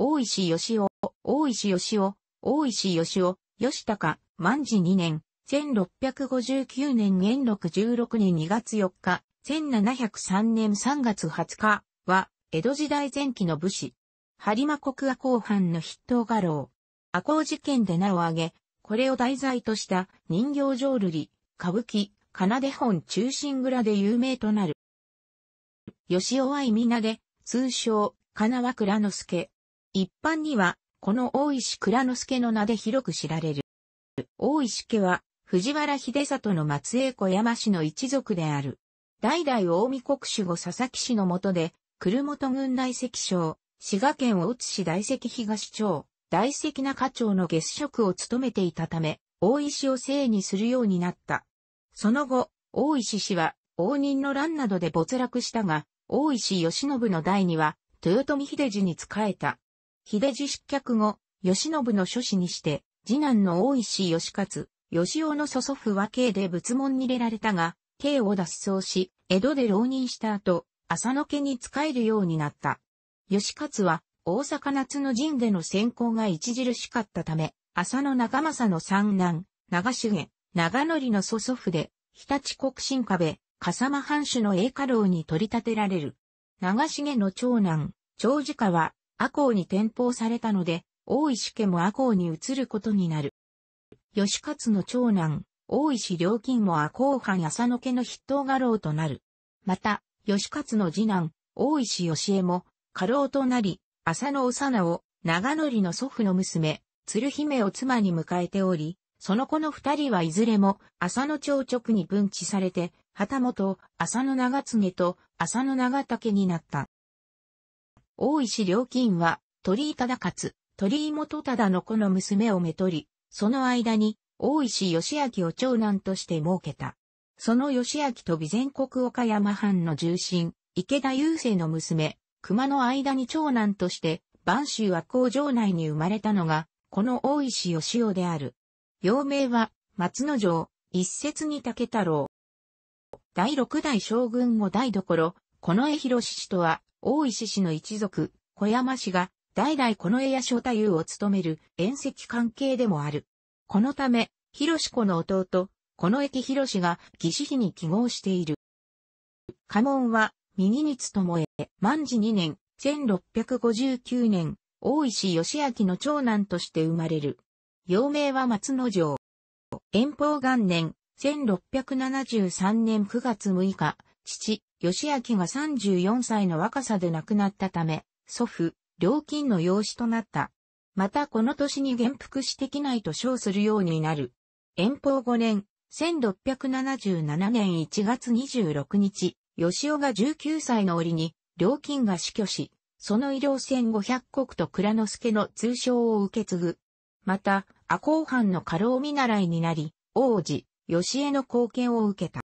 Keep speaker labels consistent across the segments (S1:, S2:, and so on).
S1: 大石義夫、大石義夫、大石義夫、吉高、万治2年、1659年元禄16年2月4日、1703年3月20日は、江戸時代前期の武士。播磨国阿公藩の筆頭画廊。赤公事件で名を挙げ、これを題材とした人形浄瑠璃、歌舞伎、奏本中心蔵で有名となる。吉尾は意味名で、通称、金輪之助。一般には、この大石倉之助の名で広く知られる。大石家は、藤原秀里の松江小山氏の一族である。代々大見国主後佐々木氏の下で、久留本郡内関省、滋賀県大津市大石東町、大石な課長の月職を務めていたため、大石を姓にするようになった。その後、大石氏は、応仁の乱などで没落したが、大石義信の代には、豊臣秀次に仕えた。秀治失脚後、吉信の諸子にして、次男の大石義勝、義尾の祖祖父は慶で仏門に入れられたが、慶を脱走し、江戸で浪人した後、浅野家に仕えるようになった。義勝は、大阪夏の陣での選考が著しかったため、浅野長政の三男、長重、長則の祖祖父で、日立国新壁、笠間藩主の栄華楼に取り立てられる。長重の長男、長次家は、阿公に転封されたので、大石家も阿公に移ることになる。吉勝の長男、大石良金も阿公藩浅野家の筆頭画廊となる。また、吉勝の次男、大石義江も、家老となり、浅野幼を、長則の祖父の娘、鶴姫を妻に迎えており、その子の二人はいずれも、浅野町直に分置されて、旗本、浅野長継と浅野長竹になった。大石良金は、鳥居忠勝、鳥居元忠の子の娘をめとり、その間に、大石義明を長男として設けた。その義明と備前国岡山藩の重臣、池田雄生の娘、熊の間に長男として、万州和光城内に生まれたのが、この大石義雄である。幼名は、松之丞、一説に竹太郎。第六代将軍後台所、この江広氏とは、大石氏の一族、小山氏が、代々この絵屋小太夫を務める縁石関係でもある。このため、広志子の弟、この駅広志が義士碑に記号している。家紋は、右につともえ、万事2年、1659年、大石義明の長男として生まれる。幼名は松之丞。遠方元年、1673年9月6日、父、義明が34歳の若さで亡くなったため、祖父、料金の養子となった。またこの年に元服してきないと称するようになる。遠方5年、1677年1月26日、義雄が19歳の折に、料金が死去し、その医療戦500国と倉之助の通称を受け継ぐ。また、赤公藩の家老見習いになり、王子、義江の貢献を受けた。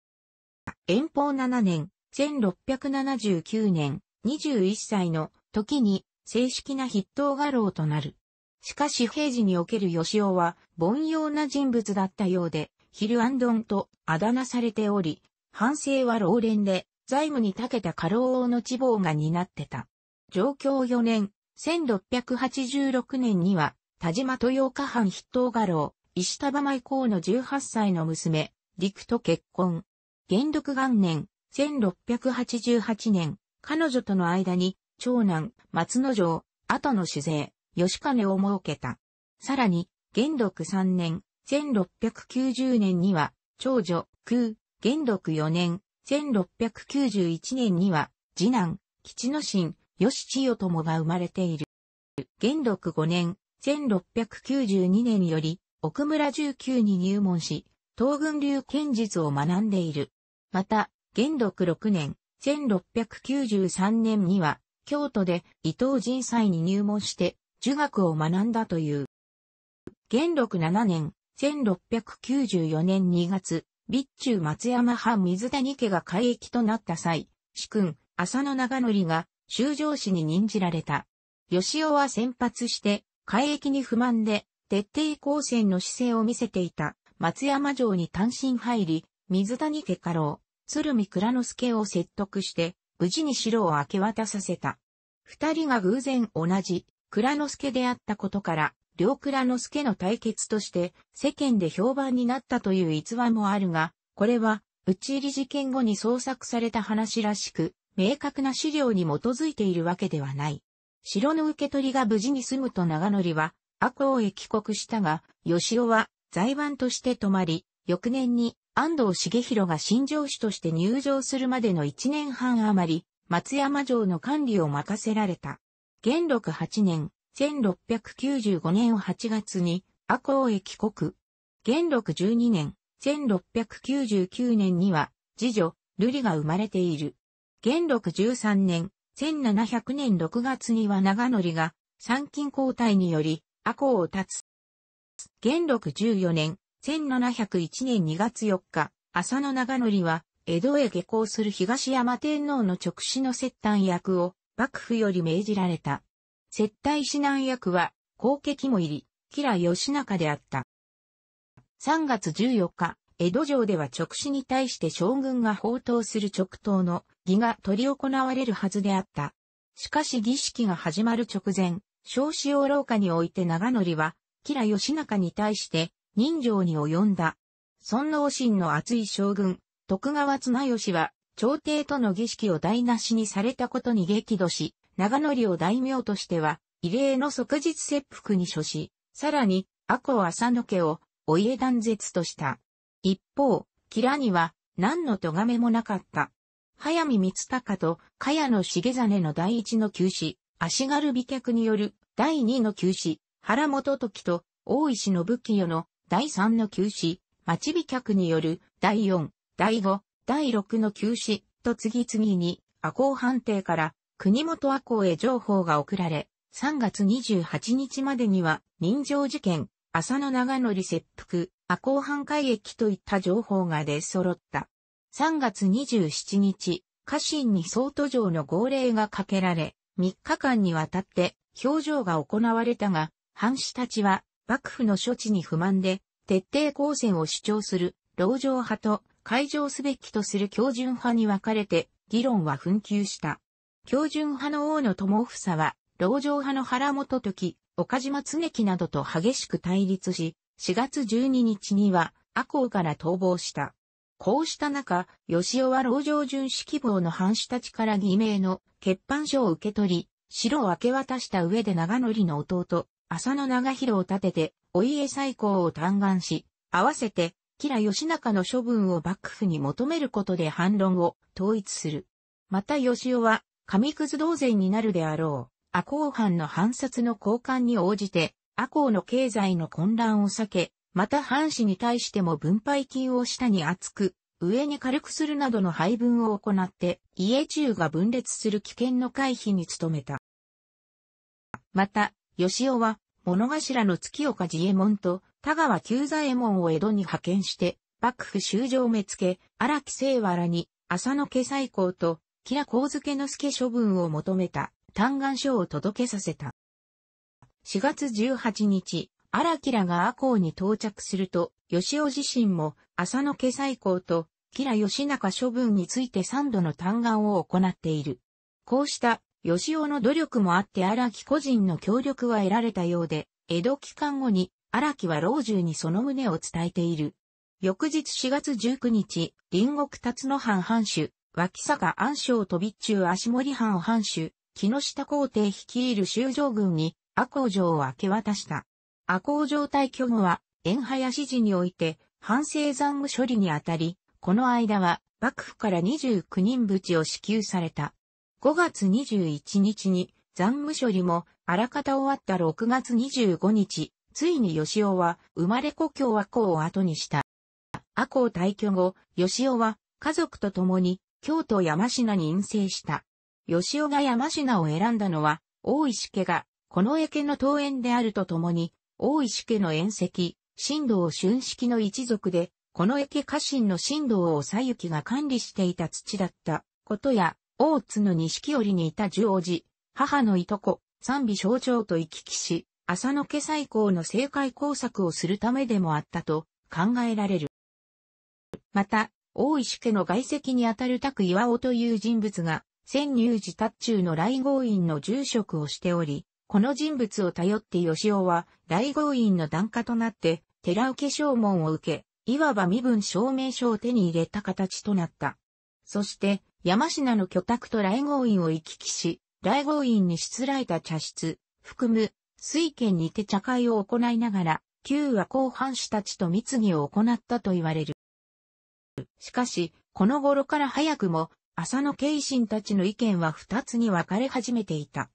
S1: 遠方7年、1679年、21歳の時に正式な筆頭画廊となる。しかし平時における吉尾は凡庸な人物だったようで、ヒルアンドンとあだ名されており、反省は老練で、財務に長けた過労の地望が担ってた。上京4年、1686年には、田島豊岡藩筆頭画廊、石田馬。舞公の18歳の娘、陸と結婚。元禄元年、1688年、彼女との間に、長男、松之丞、後の主税、吉金を設けた。さらに、元禄3年、1690年には、長女、空、元禄4年、1691年には、次男、吉之進、吉千代友が生まれている。元禄5年、1692年より、奥村19に入門し、東軍流剣術を学んでいる。また、元禄6年、1693年には、京都で伊藤人祭に入門して、儒学を学んだという。元禄7年、1694年2月、備中松山藩水谷家が海域となった際、主君、浅野長則が、修城氏に任じられた。吉尾は先発して、海域に不満で、徹底抗戦の姿勢を見せていた松山城に単身入り、水谷家家老、鶴見倉之助を説得して、無事に城を明け渡させた。二人が偶然同じ、倉之助であったことから、両倉之助の対決として世間で評判になったという逸話もあるが、これは、打ち入り事件後に創作された話らしく、明確な資料に基づいているわけではない。城の受け取りが無事に済むと長則は、赤穂へ帰国したが、吉尾は財番として泊まり、翌年に安藤茂弘が新城主として入城するまでの1年半余り、松山城の管理を任せられた。元禄8年、1695年8月に、阿公へ帰国。元禄12年、1699年には、次女、瑠璃が生まれている。元禄13年、1700年6月には長則が、参勤交代により、阿公を立つ。元禄14年、1701年2月4日、浅野長則は、江戸へ下校する東山天皇の直使の接待役を、幕府より命じられた。接待指南役は、後家肝入り、吉良義仲であった。3月14日、江戸城では直使に対して将軍が奉答する直党の儀が取り行われるはずであった。しかし儀式が始まる直前、少子養廊下において長則は、吉良義仲に対して、人情に及んだ。尊王心の厚い将軍、徳川綱吉は、朝廷との儀式を台無しにされたことに激怒し、長野領大名としては、異例の即日切腹に処し、さらに、阿古浅野家を、お家断絶とした。一方、キラには、何の咎めもなかった。早見光隆と、茅野重真の第一の急死、足軽美脚による、第二の急死、原本時と、大石信清の第3の休止、待ち美客による第4、第5、第6の休止と次々に阿公判定から国本阿公へ情報が送られ、3月28日までには人情事件、浅野長則切腹、阿公半改役といった情報が出揃った。3月27日、家臣に総都城の号令がかけられ、3日間にわたって表情が行われたが、藩士たちは幕府の処置に不満で、徹底抗戦を主張する、牢城派と、解除すべきとする標準派に分かれて、議論は紛糾した。標準派の大野智房は、牢城派の原本時、岡島常樹などと激しく対立し、4月12日には、阿公から逃亡した。こうした中、吉尾は牢城巡視希望の藩主たちから偽名の欠板書を受け取り、城を明け渡した上で長典の弟、浅野長広を立てて、お家再興を嘆願し、合わせて、吉良義仲の処分を幕府に求めることで反論を統一する。また吉雄は、神屑同然になるであろう。阿公藩の藩札の交換に応じて、阿公の経済の混乱を避け、また藩士に対しても分配金を下に厚く、上に軽くするなどの配分を行って、家中が分裂する危険の回避に努めた。また、吉尾は、物頭の月岡自右衛門と、田川久左衛門を江戸に派遣して、幕府修正目付、荒木清原に、浅野家最高と、吉良光介之助処分を求めた、嘆願書を届けさせた。4月18日、荒木らが赤穂に到着すると、吉尾自身も、浅野家最高と、吉良義中処分について三度の嘆願を行っている。こうした吉尾の努力もあって荒木個人の協力は得られたようで、江戸期間後に荒木は老中にその旨を伝えている。翌日4月19日、隣国辰野藩藩主、脇坂安昌飛び中足森藩藩主、木下皇帝率いる修道軍に、赤工城を明け渡した。赤工城退去後は、縁林寺において、反省残務処理にあたり、この間は、幕府から29人ぶちを支給された。5月21日に残務処理もあらかた終わった6月25日、ついに吉尾は生まれ故郷和光を後にした。阿光退去後、吉尾は家族と共に京都山品に陰性した。吉尾が山品を選んだのは、大石家が、この家の桃園であるとともに、大石家の縁石、神道春式の一族で、この家家臣の神道を左行が管理していた土だったことや、大津の錦織にいた十王子、母のいとこ、三美象徴と行き来し、浅野家最高の政界工作をするためでもあったと考えられる。また、大石家の外籍にあたる拓岩尾という人物が、潜入寺達中の来合院の住職をしており、この人物を頼って吉尾は、来合院の檀家となって、寺受け証文を受け、いわば身分証明書を手に入れた形となった。そして、山品の居宅と来合院を行き来し、来合院にしつらえた茶室、含む、水軒にて茶会を行いながら、旧和公藩主たちと密議を行ったと言われる。しかし、この頃から早くも、浅野慶心たちの意見は二つに分かれ始めていた。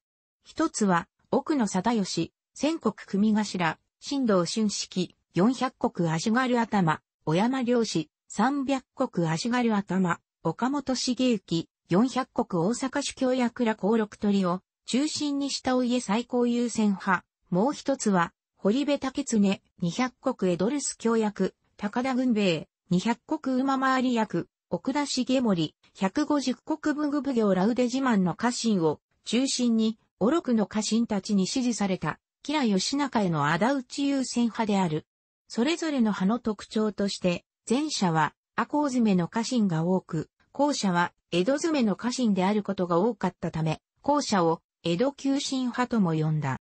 S1: 一つは、奥野貞義、千国組頭、新道俊式、四百国足軽頭、小山漁師、三百国足軽頭、岡本茂之、四百国大阪主教役ら公六鳥を中心にしたお家最高優先派。もう一つは、堀部竹恒、二百国エドルス教役、高田軍兵衛、百国馬回り役、奥田重森、百五十国文具奉行ラウデ自慢の家臣を中心に、おろくの家臣たちに支持された、吉良義仲への仇討ち優先派である。それぞれの派の特徴として、前者は、赤尾詰めの家臣が多く、後者は江戸詰めの家臣であることが多かったため、後者を江戸急進派とも呼んだ。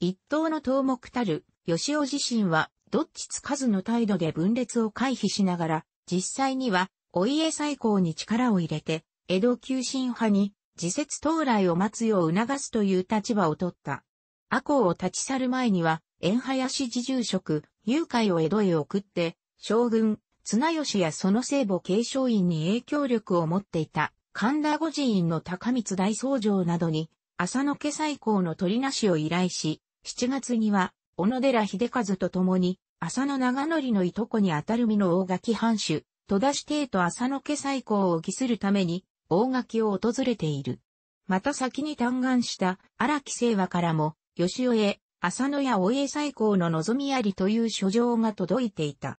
S1: 一党の頭目たる、吉尾自身は、どっちつかずの態度で分裂を回避しながら、実際には、お家再興に力を入れて、江戸急進派に、自説到来を待つよう促すという立場を取った。阿公を立ち去る前には、縁林寺住職、誘拐を江戸へ送って、将軍、綱吉やその聖母継承院に影響力を持っていた神田御寺院の高光大僧正などに、浅野家最高の取りなしを依頼し、7月には、小野寺秀和と共に、浅野長則のいとこにあたる美の大垣藩主、戸田指定と浅野家最高を儀するために、大垣を訪れている。また先に嘆願した荒木清和からも、吉尾へ、浅野や大江最高の望みありという書状が届いていた。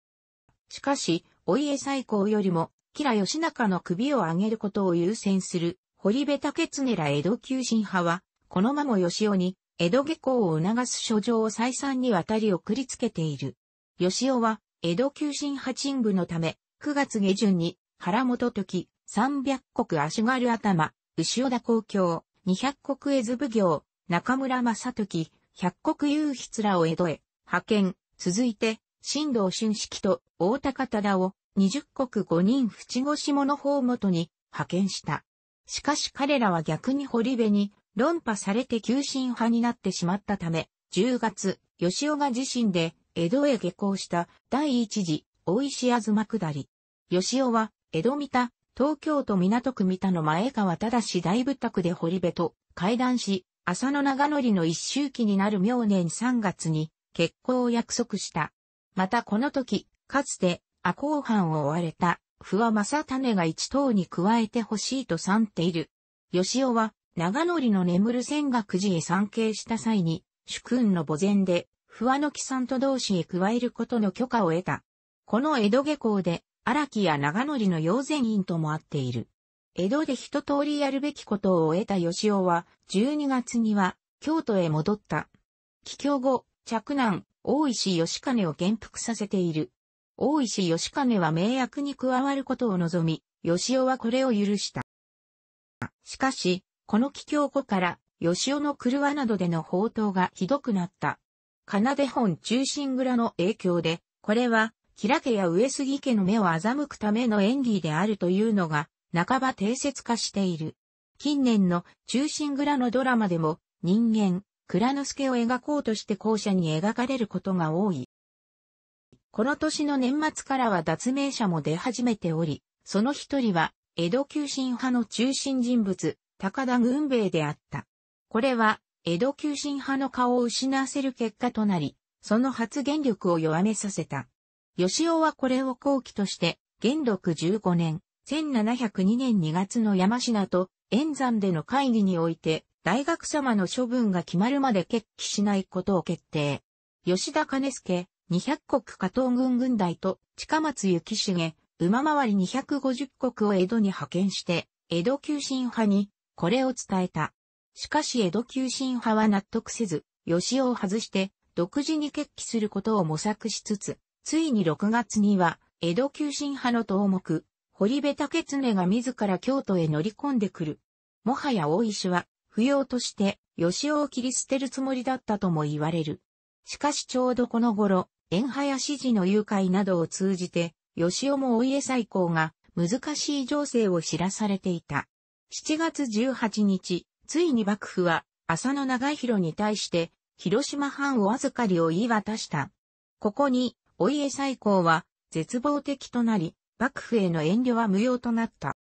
S1: しかし、お家最高よりも、吉良義仲の首を上げることを優先する、堀部竹常ら江戸急進派は、このまも吉雄に、江戸下校を促す書状を再三にわたり送りつけている。義雄は、江戸急進派鎮部のため、9月下旬に、原本時、三百国足軽頭、牛尾田公共、二百国絵図奉行、中村正時、百国優筆らを江戸へ、派遣、続いて、新道俊式と大高忠を20国5人淵越下の方元に派遣した。しかし彼らは逆に堀部に論破されて急進派になってしまったため、10月、吉尾が自身で江戸へ下校した第一次大石東下り。吉尾は江戸三田、東京都港区三田の前川正大部宅で堀部と会談し、浅野長則の一周期になる明年3月に結婚を約束した。またこの時、かつて、赤後藩を追われた、不和正種が一等に加えてほしいと賛っている。吉尾は、長則の眠る仙岳寺へ参詣した際に、主君の墓前で、不和の木さんと同士へ加えることの許可を得た。この江戸下校で、荒木や長則の養善院とも会っている。江戸で一通りやるべきことを終えた吉尾は、12月には、京都へ戻った。帰郷後、着難、大石義兼を元服させている。大石義兼は名役に加わることを望み、義雄はこれを許した。しかし、この帰郷後から、義雄の車などでの報道がひどくなった。奏で本中心蔵の影響で、これは、平家や上杉家の目を欺くための演技であるというのが、半ば定説化している。近年の中心蔵のドラマでも、人間、蔵之介を描こうとして校舎に描かれることが多い。この年の年末からは脱名者も出始めており、その一人は、江戸急進派の中心人物、高田軍兵衛であった。これは、江戸急進派の顔を失わせる結果となり、その発言力を弱めさせた。吉尾はこれを後期として、元禄15年、1702年2月の山品と、円山での会議において、大学様の処分が決まるまで決起しないことを決定。吉田兼助、二百国加藤軍軍隊と近松幸重、馬回り二百五十国を江戸に派遣して、江戸急進派にこれを伝えた。しかし江戸急進派は納得せず、吉尾を外して独自に決起することを模索しつつ、ついに6月には江戸急進派の頭目、堀部武常が自ら京都へ乗り込んでくる。もはや大石は不要として、吉尾を切り捨てるつもりだったとも言われる。しかしちょうどこの頃、縁指示の誘拐などを通じて、吉尾もお家再興が難しい情勢を知らされていた。7月18日、ついに幕府は浅野長広に対して広島藩を預かりを言い渡した。ここに、お家再興は絶望的となり、幕府への遠慮は無用となった。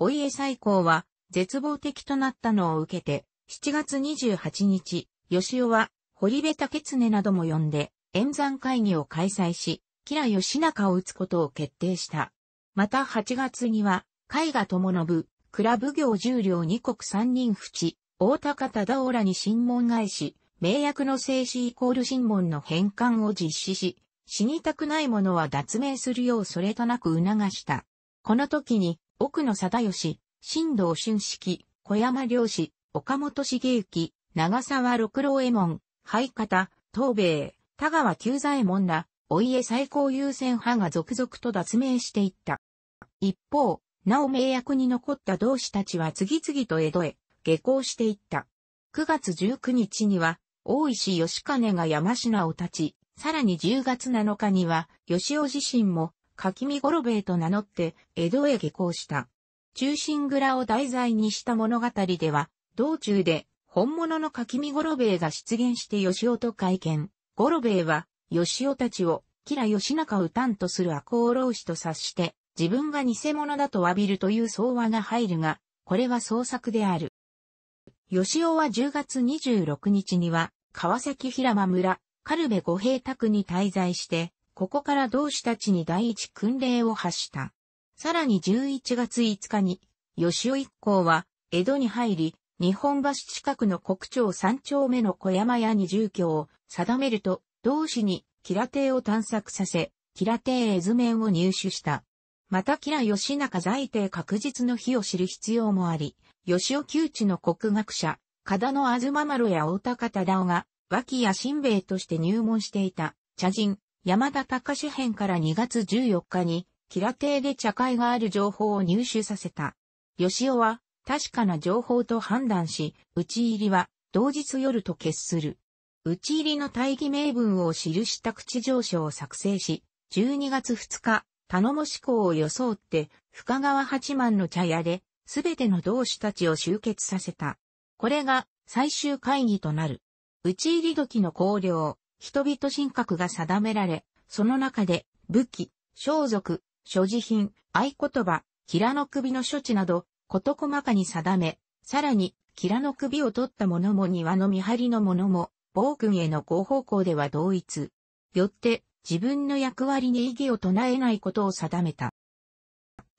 S1: お家再興は絶望的となったのを受けて、7月28日、吉尾は、堀部竹常なども呼んで、演算会議を開催し、吉良義仲を打つことを決定した。また8月には、絵画友信、クラブ行十両二国三人淵、大高忠夫らに審問返し、名役の静止イコール審問の返還を実施し、死にたくない者は脱命するようそれとなく促した。この時に、奥野貞義、新道俊式、小山良氏、岡本茂之、長沢六郎衛門、灰方、東米衛、田川久左衛門ら、お家最高優先派が続々と脱名していった。一方、なお名役に残った同志たちは次々と江戸へ下校していった。9月19日には、大石義兼が山品を立ち、さらに10月7日には、吉尾自身も、柿見五郎兵衛と名乗って、江戸へ下校した。中心蔵を題材にした物語では、道中で本物の書き見五郎兵衛が出現して吉尾と会見。五郎兵衛は、吉尾たちを、吉良吉中を担とする赤穂浪士と察して、自分が偽物だと詫びるという相話が入るが、これは創作である。吉尾は10月26日には、川崎平間村、カルベ五平宅に滞在して、ここから同志たちに第一訓令を発した。さらに11月5日に、吉尾一行は、江戸に入り、日本橋近くの国庁三丁目の小山屋に住居を定めると、同市に、キラ邸を探索させ、キラ邸絵図面を入手した。またキラ吉中在邸確実の日を知る必要もあり、吉尾旧地の国学者、加田の東丸や大高忠夫が、脇や新兵衛として入門していた、茶人、山田隆編から2月14日に、キラ邸で茶会がある情報を入手させた。吉尾は、確かな情報と判断し、打ち入りは、同日夜と決する。打ち入りの大義名分を記した口上書を作成し、12月2日、頼もし校を装って、深川八幡の茶屋で、すべての同志たちを集結させた。これが、最終会議となる。打ち入り時の綱領、人々神格が定められ、その中で、武器、装束、所持品、合言葉、キラの首の処置など、事細かに定め、さらに、キラの首を取った者も庭の見張りの者も、暴君への合方向では同一。よって、自分の役割に意義を唱えないことを定めた。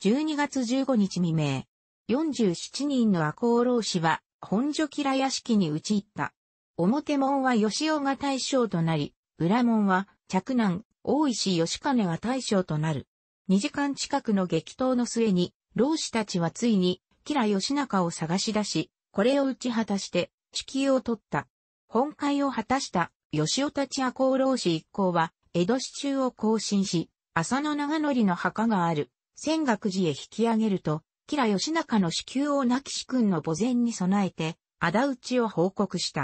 S1: 12月15日未明、47人の赤王老士は、本所キラ屋敷に打ち入った。表門は吉尾が大将となり、裏門は、嫡男、大石吉金が大将となる。2時間近くの激闘の末に、老子たちはついに、吉良義仲を探し出し、これを打ち果たして、地球を取った。本会を果たした、吉尾たち赤功老子一行は、江戸市中を更新し、浅野長則の墓がある、仙岳寺へ引き上げると、吉良義仲の子宮を亡き子君の墓前に備えて、仇討ちを報告した。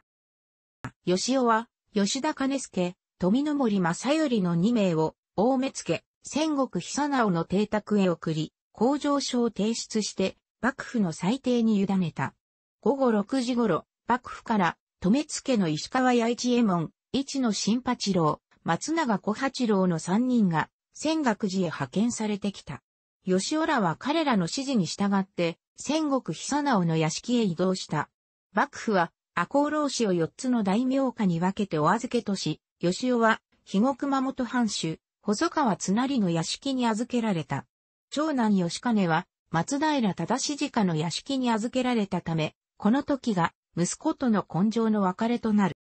S1: 吉尾は、吉田兼助、富森正頼の二名を、大目付、け、戦国久直の邸宅へ送り、工場書を提出して、幕府の裁定に委ねた。午後6時頃、幕府から、留付の石川八一衛門、一の新八郎、松永小八郎の3人が、戦学寺へ派遣されてきた。吉尾らは彼らの指示に従って、戦国久直の屋敷へ移動した。幕府は、赤穂浪士を4つの大名家に分けてお預けとし、吉尾は、肥後熊本藩主、細川綱なの屋敷に預けられた。長男吉金は、松平忠家の屋敷に預けられたため、この時が、息子との根性の別れとなる。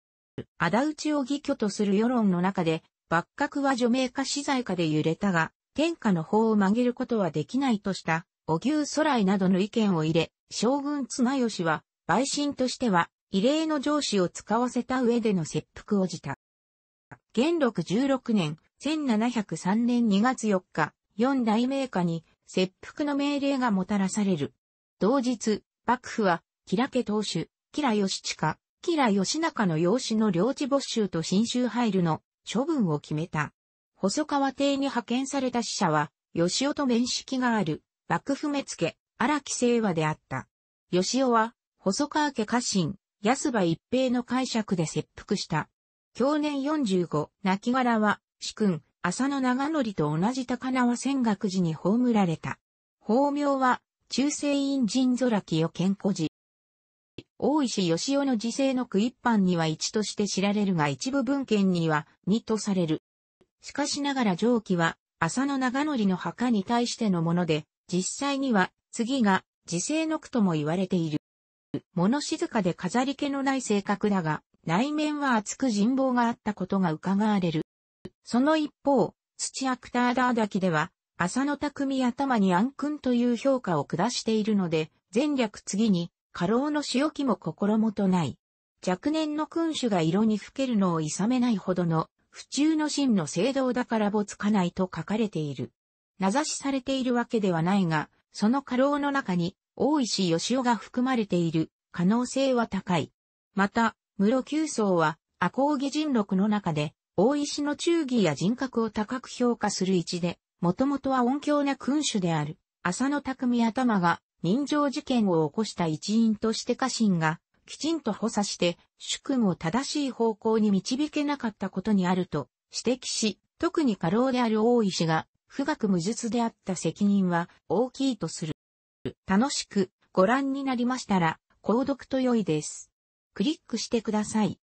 S1: 仇討ちを義挙とする世論の中で、幕閣は除名か資材かで揺れたが、天下の方を曲げることはできないとした、お牛空来などの意見を入れ、将軍綱吉は、陪審としては、異例の上司を使わせた上での切腹を辞た。元禄16年、1703年2月4日、四大名家に切腹の命令がもたらされる。同日、幕府は、吉良家当主、吉良義親、吉良義仲の養子の領地没収と新州配慮の処分を決めた。細川邸に派遣された死者は、吉尾と面識がある、幕府目付、荒木清和であった。吉尾は、細川家家臣、安場一平の解釈で切腹した。去年45、亡骸は、主君、浅野長則と同じ高輪仙岳寺に葬られた。法名は、中世院人空清健古寺。大石義雄の時世の句一般には1として知られるが一部文献には2とされる。しかしながら上記は、浅野長則の墓に対してのもので、実際には、次が、時世の句とも言われている。物静かで飾り気のない性格だが、内面は厚く人望があったことが伺われる。その一方、土アクターダーダキでは、浅野匠頭に暗君という評価を下しているので、前略次に、過労の仕置きも心もとない。若年の君主が色にふけるのを諌めないほどの、不中の真の聖堂だからぼつかないと書かれている。名指しされているわけではないが、その過労の中に、大石義雄が含まれている可能性は高い。また、室九層は、赤扇人録の中で、大石の忠義や人格を高く評価する一で、もともとは音響な君主である、浅野匠頭が、人情事件を起こした一員として家臣が、きちんと補佐して、主君を正しい方向に導けなかったことにあると、指摘し、特に過労である大石が、富岳無術であった責任は大きいとする。楽しくご覧になりましたら、購読と良いです。クリックしてください。